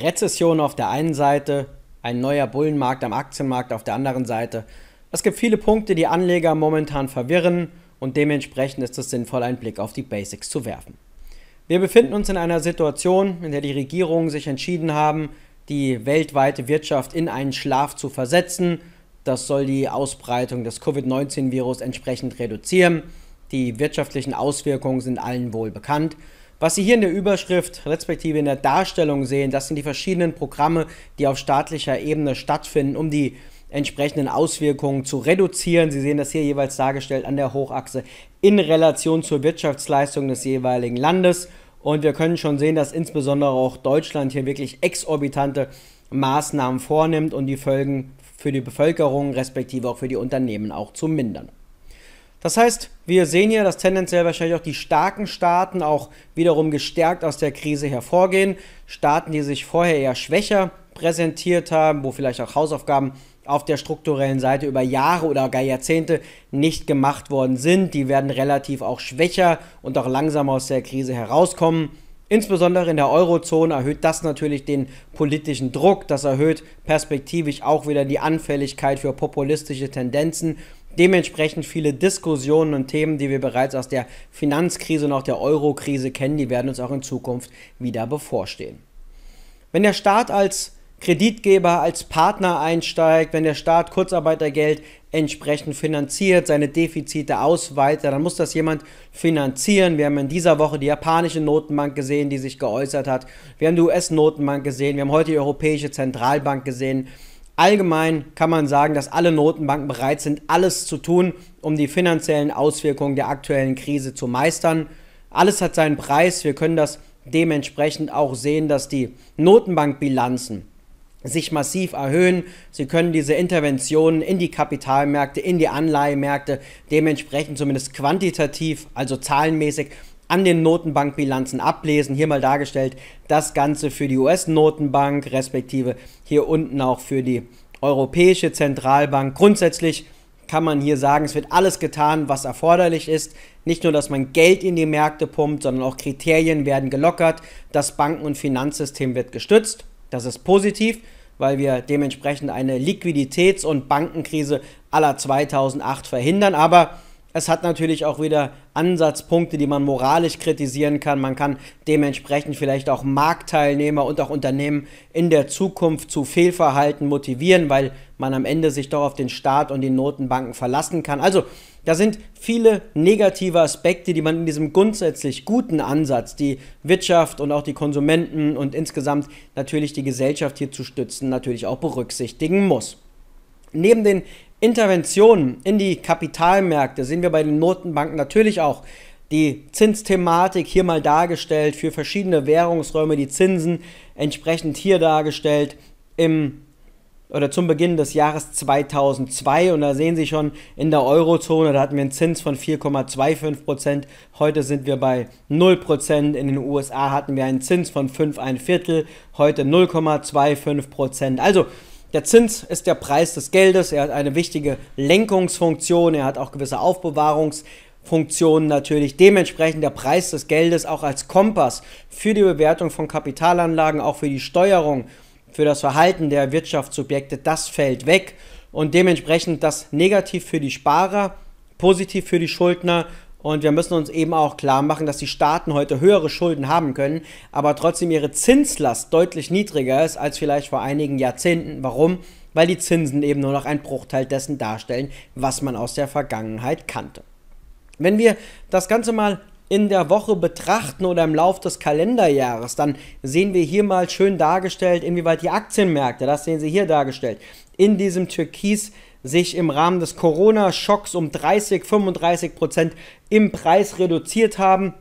Rezession auf der einen Seite, ein neuer Bullenmarkt am Aktienmarkt auf der anderen Seite. Es gibt viele Punkte, die Anleger momentan verwirren und dementsprechend ist es sinnvoll, einen Blick auf die Basics zu werfen. Wir befinden uns in einer Situation, in der die Regierungen sich entschieden haben, die weltweite Wirtschaft in einen Schlaf zu versetzen. Das soll die Ausbreitung des Covid-19-Virus entsprechend reduzieren. Die wirtschaftlichen Auswirkungen sind allen wohl bekannt. Was Sie hier in der Überschrift respektive in der Darstellung sehen, das sind die verschiedenen Programme, die auf staatlicher Ebene stattfinden, um die entsprechenden Auswirkungen zu reduzieren. Sie sehen das hier jeweils dargestellt an der Hochachse in Relation zur Wirtschaftsleistung des jeweiligen Landes. Und wir können schon sehen, dass insbesondere auch Deutschland hier wirklich exorbitante Maßnahmen vornimmt, um die Folgen für die Bevölkerung respektive auch für die Unternehmen auch zu mindern. Das heißt, wir sehen hier, dass tendenziell wahrscheinlich auch die starken Staaten auch wiederum gestärkt aus der Krise hervorgehen. Staaten, die sich vorher eher schwächer präsentiert haben, wo vielleicht auch Hausaufgaben auf der strukturellen Seite über Jahre oder gar Jahrzehnte nicht gemacht worden sind, die werden relativ auch schwächer und auch langsamer aus der Krise herauskommen. Insbesondere in der Eurozone erhöht das natürlich den politischen Druck, das erhöht perspektivisch auch wieder die Anfälligkeit für populistische Tendenzen dementsprechend viele Diskussionen und Themen, die wir bereits aus der Finanzkrise und auch der Euro-Krise kennen, die werden uns auch in Zukunft wieder bevorstehen. Wenn der Staat als Kreditgeber, als Partner einsteigt, wenn der Staat Kurzarbeitergeld entsprechend finanziert, seine Defizite ausweitet, dann muss das jemand finanzieren. Wir haben in dieser Woche die japanische Notenbank gesehen, die sich geäußert hat. Wir haben die US-Notenbank gesehen. Wir haben heute die Europäische Zentralbank gesehen Allgemein kann man sagen, dass alle Notenbanken bereit sind, alles zu tun, um die finanziellen Auswirkungen der aktuellen Krise zu meistern. Alles hat seinen Preis. Wir können das dementsprechend auch sehen, dass die Notenbankbilanzen sich massiv erhöhen. Sie können diese Interventionen in die Kapitalmärkte, in die Anleihemärkte dementsprechend zumindest quantitativ, also zahlenmäßig an den Notenbankbilanzen ablesen. Hier mal dargestellt das Ganze für die US-Notenbank, respektive hier unten auch für die Europäische Zentralbank. Grundsätzlich kann man hier sagen, es wird alles getan, was erforderlich ist. Nicht nur, dass man Geld in die Märkte pumpt, sondern auch Kriterien werden gelockert. Das Banken- und Finanzsystem wird gestützt. Das ist positiv, weil wir dementsprechend eine Liquiditäts- und Bankenkrise aller 2008 verhindern. Aber es hat natürlich auch wieder Ansatzpunkte, die man moralisch kritisieren kann. Man kann dementsprechend vielleicht auch Marktteilnehmer und auch Unternehmen in der Zukunft zu Fehlverhalten motivieren, weil man am Ende sich doch auf den Staat und die Notenbanken verlassen kann. Also da sind viele negative Aspekte, die man in diesem grundsätzlich guten Ansatz, die Wirtschaft und auch die Konsumenten und insgesamt natürlich die Gesellschaft hier zu stützen, natürlich auch berücksichtigen muss. Neben den Interventionen in die Kapitalmärkte sehen wir bei den Notenbanken natürlich auch. Die Zinsthematik hier mal dargestellt, für verschiedene Währungsräume die Zinsen entsprechend hier dargestellt im oder zum Beginn des Jahres 2002 und da sehen Sie schon in der Eurozone, da hatten wir einen Zins von 4,25 Prozent, heute sind wir bei 0 Prozent, in den USA hatten wir einen Zins von 5,1 Viertel, heute 0,25 Prozent. Also der Zins ist der Preis des Geldes, er hat eine wichtige Lenkungsfunktion, er hat auch gewisse Aufbewahrungsfunktionen natürlich. Dementsprechend der Preis des Geldes auch als Kompass für die Bewertung von Kapitalanlagen, auch für die Steuerung, für das Verhalten der Wirtschaftssubjekte, das fällt weg. Und dementsprechend das negativ für die Sparer, positiv für die Schuldner und wir müssen uns eben auch klar machen, dass die Staaten heute höhere Schulden haben können, aber trotzdem ihre Zinslast deutlich niedriger ist als vielleicht vor einigen Jahrzehnten. Warum? Weil die Zinsen eben nur noch einen Bruchteil dessen darstellen, was man aus der Vergangenheit kannte. Wenn wir das Ganze mal in der Woche betrachten oder im Lauf des Kalenderjahres, dann sehen wir hier mal schön dargestellt, inwieweit die Aktienmärkte, das sehen Sie hier dargestellt, in diesem türkis sich im Rahmen des Corona-Schocks um 30, 35 Prozent im Preis reduziert haben.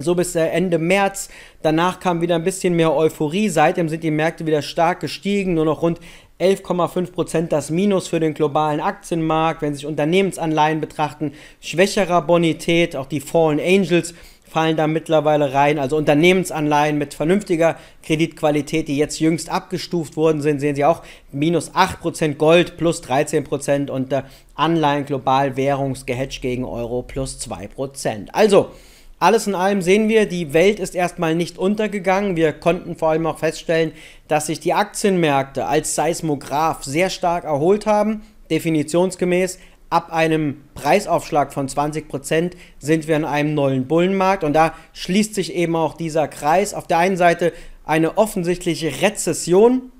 So bis äh, Ende März. Danach kam wieder ein bisschen mehr Euphorie. Seitdem sind die Märkte wieder stark gestiegen. Nur noch rund 11,5% Prozent das Minus für den globalen Aktienmarkt. Wenn sich Unternehmensanleihen betrachten, schwächerer Bonität, auch die Fallen Angels fallen da mittlerweile rein. Also Unternehmensanleihen mit vernünftiger Kreditqualität, die jetzt jüngst abgestuft worden sind, sehen Sie auch minus 8% Gold plus 13% und Anleihen global Währungsgehedge gegen Euro plus 2%. Also, alles in allem sehen wir, die Welt ist erstmal nicht untergegangen. Wir konnten vor allem auch feststellen, dass sich die Aktienmärkte als Seismograph sehr stark erholt haben. Definitionsgemäß ab einem Preisaufschlag von 20% sind wir in einem neuen Bullenmarkt und da schließt sich eben auch dieser Kreis. Auf der einen Seite eine offensichtliche Rezession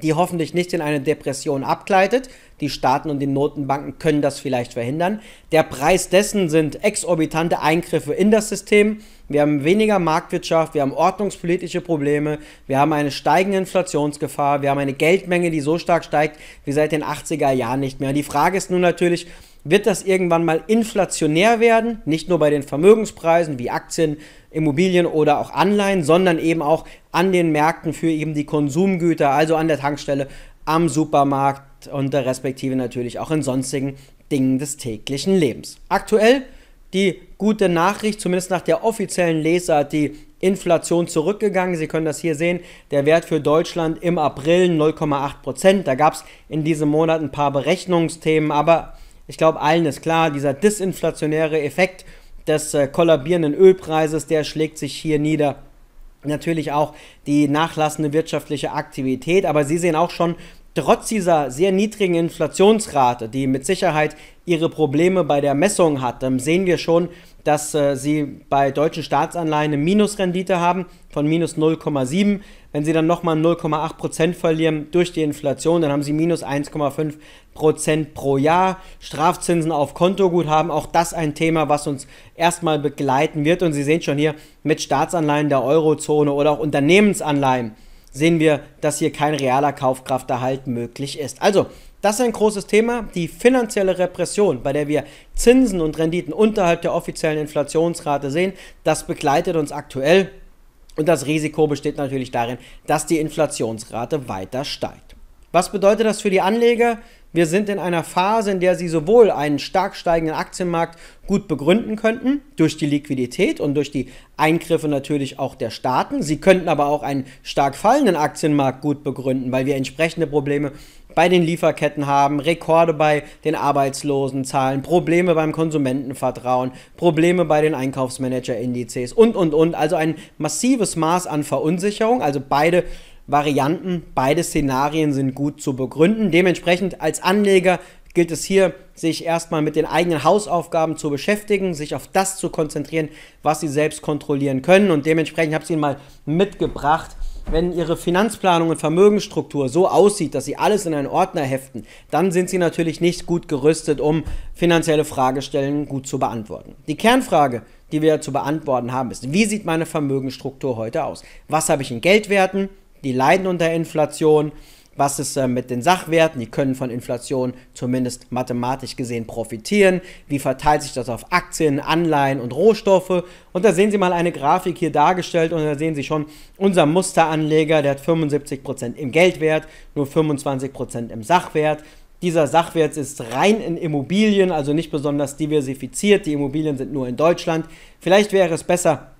die hoffentlich nicht in eine Depression abgleitet. Die Staaten und die Notenbanken können das vielleicht verhindern. Der Preis dessen sind exorbitante Eingriffe in das System. Wir haben weniger Marktwirtschaft, wir haben ordnungspolitische Probleme, wir haben eine steigende Inflationsgefahr, wir haben eine Geldmenge, die so stark steigt wie seit den 80er Jahren nicht mehr. Die Frage ist nun natürlich, wird das irgendwann mal inflationär werden, nicht nur bei den Vermögenspreisen wie Aktien, Immobilien oder auch Anleihen, sondern eben auch an den Märkten für eben die Konsumgüter, also an der Tankstelle, am Supermarkt und respektive natürlich auch in sonstigen Dingen des täglichen Lebens. Aktuell die gute Nachricht, zumindest nach der offiziellen Lesart, die Inflation zurückgegangen. Sie können das hier sehen. Der Wert für Deutschland im April 0,8 Da gab es in diesem Monat ein paar Berechnungsthemen, aber ich glaube, allen ist klar, dieser disinflationäre Effekt des äh, kollabierenden Ölpreises, der schlägt sich hier nieder. Natürlich auch die nachlassende wirtschaftliche Aktivität, aber Sie sehen auch schon, trotz dieser sehr niedrigen Inflationsrate, die mit Sicherheit ihre Probleme bei der Messung hat, ähm, sehen wir schon, dass äh, sie bei deutschen Staatsanleihen eine Minusrendite haben von minus 0,7. Wenn sie dann nochmal 0,8 Prozent verlieren durch die Inflation, dann haben sie minus 1,5 Prozent pro Jahr. Strafzinsen auf Kontoguthaben, auch das ein Thema, was uns erstmal begleiten wird. Und Sie sehen schon hier mit Staatsanleihen der Eurozone oder auch Unternehmensanleihen sehen wir, dass hier kein realer Kaufkrafterhalt möglich ist. Also das ist ein großes Thema, die finanzielle Repression, bei der wir Zinsen und Renditen unterhalb der offiziellen Inflationsrate sehen. Das begleitet uns aktuell und das Risiko besteht natürlich darin, dass die Inflationsrate weiter steigt. Was bedeutet das für die Anleger? Wir sind in einer Phase, in der sie sowohl einen stark steigenden Aktienmarkt gut begründen könnten, durch die Liquidität und durch die Eingriffe natürlich auch der Staaten. Sie könnten aber auch einen stark fallenden Aktienmarkt gut begründen, weil wir entsprechende Probleme bei den Lieferketten haben, Rekorde bei den Arbeitslosenzahlen, Probleme beim Konsumentenvertrauen, Probleme bei den Einkaufsmanagerindizes und, und, und. Also ein massives Maß an Verunsicherung. Also beide Varianten, beide Szenarien sind gut zu begründen. Dementsprechend als Anleger gilt es hier, sich erstmal mit den eigenen Hausaufgaben zu beschäftigen, sich auf das zu konzentrieren, was sie selbst kontrollieren können. Und dementsprechend habe ich es Ihnen mal mitgebracht wenn Ihre Finanzplanung und Vermögensstruktur so aussieht, dass Sie alles in einen Ordner heften, dann sind Sie natürlich nicht gut gerüstet, um finanzielle Fragestellungen gut zu beantworten. Die Kernfrage, die wir zu beantworten haben, ist, wie sieht meine Vermögensstruktur heute aus? Was habe ich in Geldwerten? Die leiden unter Inflation was ist äh, mit den Sachwerten? Die können von Inflation zumindest mathematisch gesehen profitieren. Wie verteilt sich das auf Aktien, Anleihen und Rohstoffe? Und da sehen Sie mal eine Grafik hier dargestellt und da sehen Sie schon, unser Musteranleger, der hat 75% im Geldwert, nur 25% im Sachwert. Dieser Sachwert ist rein in Immobilien, also nicht besonders diversifiziert. Die Immobilien sind nur in Deutschland. Vielleicht wäre es besser,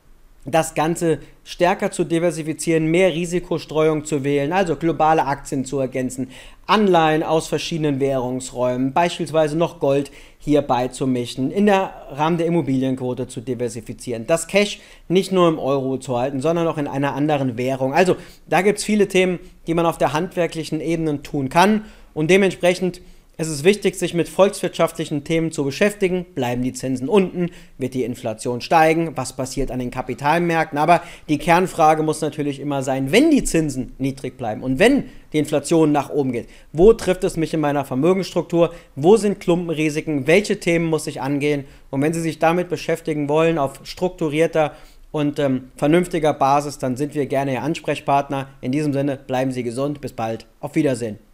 das Ganze stärker zu diversifizieren, mehr Risikostreuung zu wählen, also globale Aktien zu ergänzen, Anleihen aus verschiedenen Währungsräumen, beispielsweise noch Gold hier beizumischen, in der Rahmen der Immobilienquote zu diversifizieren, das Cash nicht nur im Euro zu halten, sondern auch in einer anderen Währung. Also da gibt es viele Themen, die man auf der handwerklichen Ebene tun kann und dementsprechend es ist wichtig, sich mit volkswirtschaftlichen Themen zu beschäftigen. Bleiben die Zinsen unten? Wird die Inflation steigen? Was passiert an den Kapitalmärkten? Aber die Kernfrage muss natürlich immer sein, wenn die Zinsen niedrig bleiben und wenn die Inflation nach oben geht, wo trifft es mich in meiner Vermögensstruktur? Wo sind Klumpenrisiken? Welche Themen muss ich angehen? Und wenn Sie sich damit beschäftigen wollen, auf strukturierter und ähm, vernünftiger Basis, dann sind wir gerne Ihr Ansprechpartner. In diesem Sinne, bleiben Sie gesund. Bis bald. Auf Wiedersehen.